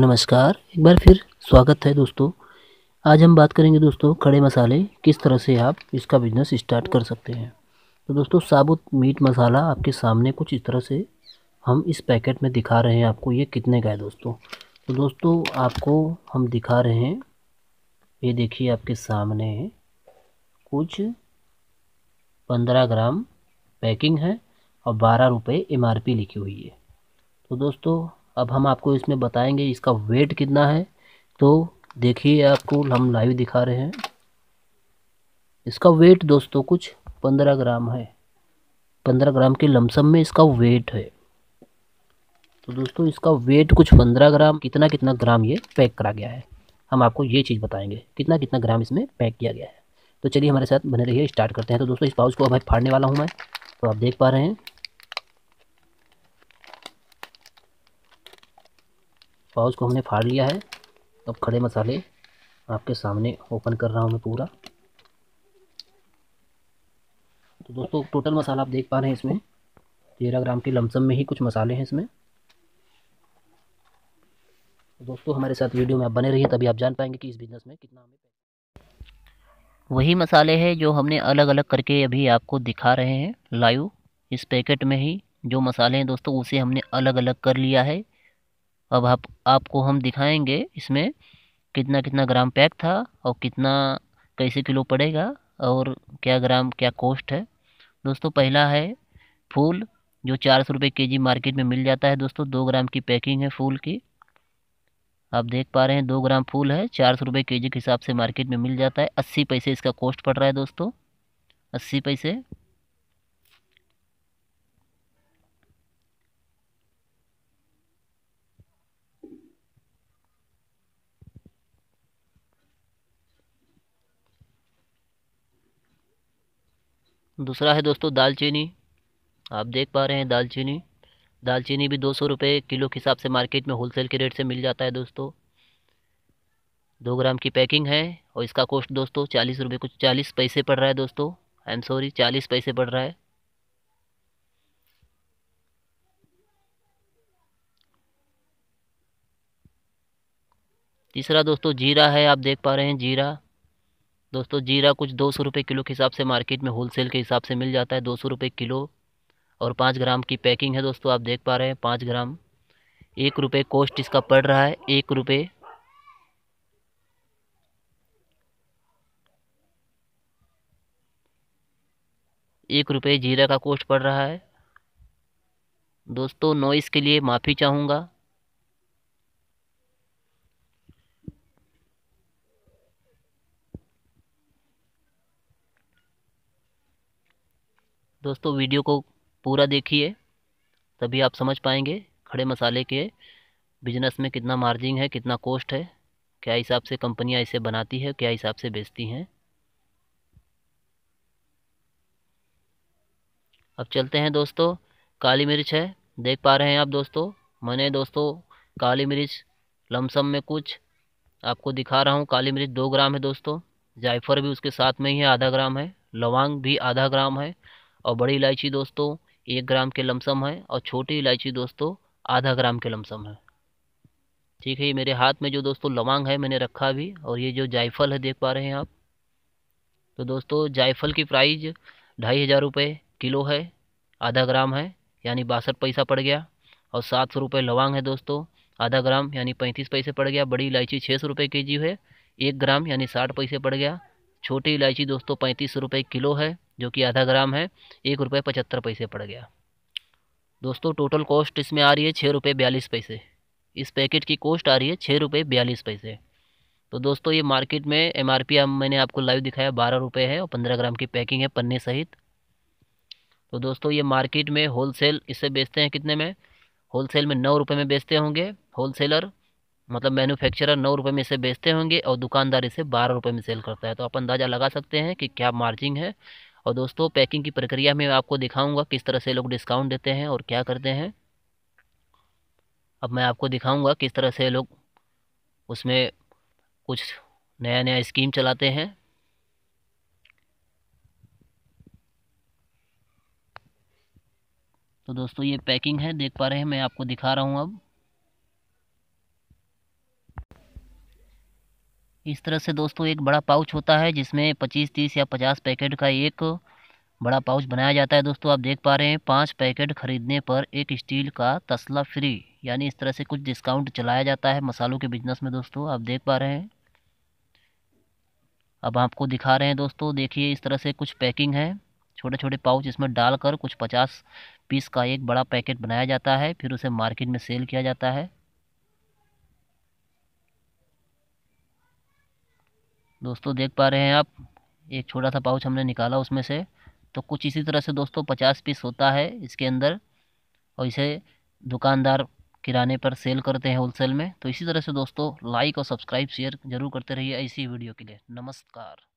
नमस्कार एक बार फिर स्वागत है दोस्तों आज हम बात करेंगे दोस्तों खड़े मसाले किस तरह से आप इसका बिजनेस स्टार्ट कर सकते हैं तो दोस्तों साबुत मीट मसाला आपके सामने कुछ इस तरह से हम इस पैकेट में दिखा रहे हैं आपको ये कितने का है दोस्तों तो दोस्तों आपको हम दिखा रहे हैं ये देखिए आपके सामने कुछ पंद्रह ग्राम पैकिंग है और बारह रुपये एम लिखी हुई है तो दोस्तों अब हम आपको इसमें बताएंगे इसका वेट कितना है तो देखिए आपको हम लाइव दिखा रहे हैं इसका वेट दोस्तों कुछ पंद्रह ग्राम है पंद्रह ग्राम के लमसम में इसका वेट है तो दोस्तों इसका वेट कुछ पंद्रह ग्राम कितना कितना ग्राम ये पैक करा गया है हम आपको ये चीज़ बताएंगे कितना कितना ग्राम इसमें पैक किया गया है तो चलिए हमारे साथ बने रहिए स्टार्ट करते हैं तो दोस्तों इस पाउच को अब फाड़ने वाला हूँ मैं तो आप देख पा रहे हैं पाउच को हमने फाड़ लिया है अब खड़े मसाले आपके सामने ओपन कर रहा हूँ मैं पूरा तो दोस्तों टोटल मसाला आप देख पा रहे हैं इसमें तेरह ग्राम के लमसम में ही कुछ मसाले हैं इसमें तो दोस्तों हमारे साथ वीडियो में आप बने रहिए तभी आप जान पाएंगे कि इस बिज़नेस में कितना हमें वही मसाले हैं जो हमने अलग अलग करके अभी आपको दिखा रहे हैं लाइव इस पैकेट में ही जो मसाले हैं दोस्तों उसे हमने अलग अलग कर लिया है अब आप आपको हम दिखाएंगे इसमें कितना कितना ग्राम पैक था और कितना कैसे किलो पड़ेगा और क्या ग्राम क्या कॉस्ट है दोस्तों पहला है फूल जो चार सौ रुपये के मार्केट में मिल जाता है दोस्तों दो ग्राम की पैकिंग है फूल की आप देख पा रहे हैं दो ग्राम फूल है चार सौ रुपये के के हिसाब से मार्केट में मिल जाता है अस्सी पैसे इसका कॉस्ट पड़ रहा है दोस्तों अस्सी पैसे दूसरा है दोस्तों दालचीनी आप देख पा रहे हैं दालचीनी दालचीनी भी दो सौ रुपये किलो के हिसाब से मार्केट में होलसेल के रेट से मिल जाता है दोस्तों दो ग्राम की पैकिंग है और इसका कॉस्ट दोस्तों चालीस रुपये कुछ चालीस पैसे पड़ रहा है दोस्तों आई एम सॉरी चालीस पैसे पड़ रहा है तीसरा दोस्तों जीरा है आप देख पा रहे हैं जीरा दोस्तों जीरा कुछ दो सौ रुपये किलो के हिसाब से मार्केट में होलसेल के हिसाब से मिल जाता है दो सौ रुपये किलो और पाँच ग्राम की पैकिंग है दोस्तों आप देख पा रहे हैं पाँच ग्राम एक रुपये कॉस्ट इसका पड़ रहा है एक रुपये एक रुपये जीरा का कॉस्ट पड़ रहा है दोस्तों नॉइस के लिए माफ़ी चाहूँगा दोस्तों वीडियो को पूरा देखिए तभी आप समझ पाएंगे खड़े मसाले के बिजनेस में कितना मार्जिन है कितना कॉस्ट है क्या हिसाब से कंपनियां इसे बनाती है क्या हिसाब से बेचती हैं अब चलते हैं दोस्तों काली मिर्च है देख पा रहे हैं आप दोस्तों मैंने दोस्तों काली मिर्च लमसम में कुछ आपको दिखा रहा हूँ काली मिर्च दो ग्राम है दोस्तों जायफर भी उसके साथ में ही है आधा ग्राम है लवांग भी आधा ग्राम है और बड़ी इलायची दोस्तों एक ग्राम के लमसम है और छोटी इलायची दोस्तों आधा ग्राम के लमसम है ठीक है ये मेरे हाथ में जो दोस्तों लवांग है मैंने रखा अभी और ये जो जायफल है देख पा रहे हैं आप तो दोस्तों जायफल की प्राइज ढाई हज़ार रुपये किलो है आधा ग्राम है यानी बासठ पैसा पड़ गया और सात सौ रुपये लवांग है दोस्तों आधा ग्राम यानी पैंतीस पैसे पड़ गया बड़ी इलायची छः सौ रुपये के जी है एक ग्राम यानी साठ पैसे पड़ गया छोटी इलायची दोस्तों पैंतीस रुपये किलो है जो कि आधा ग्राम है एक रुपये पचहत्तर पैसे पड़ गया दोस्तों टोटल कॉस्ट इसमें आ रही है छः रुपये बयालीस पैसे इस पैकेट की कॉस्ट आ रही है छः रुपये बयालीस पैसे तो दोस्तों ये मार्केट में एम आर पी मैंने आपको लाइव दिखाया बारह रुपये है और पंद्रह ग्राम की पैकिंग है पन्ने सहित तो दोस्तों ये मार्केट में होल सेल इसे बेचते हैं कितने में होल सेल में नौ रुपये में बेचते होंगे होल सेलर मतलब मैन्युफैक्चरर नौ रुपये में इसे बेचते होंगे और दुकानदार इसे बारह रुपये में सेल करता है तो आप अंदाज़ा लगा सकते हैं कि क्या मार्जिन है और दोस्तों पैकिंग की प्रक्रिया में आपको दिखाऊंगा किस तरह से लोग डिस्काउंट देते हैं और क्या करते हैं अब मैं आपको दिखाऊंगा किस तरह से लोग उसमें कुछ नया नया स्कीम चलाते हैं तो दोस्तों ये पैकिंग है देख पा रहे हैं मैं आपको दिखा रहा हूँ अब इस तरह से दोस्तों एक बड़ा पाउच होता है जिसमें पच्चीस तीस या पचास पैकेट का एक बड़ा पाउच बनाया जाता है दोस्तों आप देख पा रहे हैं पाँच पैकेट खरीदने पर एक स्टील का तसला फ्री यानी इस तरह से कुछ डिस्काउंट चलाया जाता है मसालों के बिजनेस में दोस्तों आप देख पा रहे हैं अब आपको दिखा रहे हैं दोस्तों देखिए इस तरह से कुछ पैकिंग है छोटे छोटे पाउच इसमें डालकर कुछ पचास पीस का एक बड़ा पैकेट बनाया जाता है फिर उसे मार्केट में सेल किया जाता है दोस्तों देख पा रहे हैं आप एक छोटा सा पाउच हमने निकाला उसमें से तो कुछ इसी तरह से दोस्तों पचास पीस होता है इसके अंदर और इसे दुकानदार किराने पर सेल करते हैं होलसेल में तो इसी तरह से दोस्तों लाइक और सब्सक्राइब शेयर जरूर करते रहिए ऐसी वीडियो के लिए नमस्कार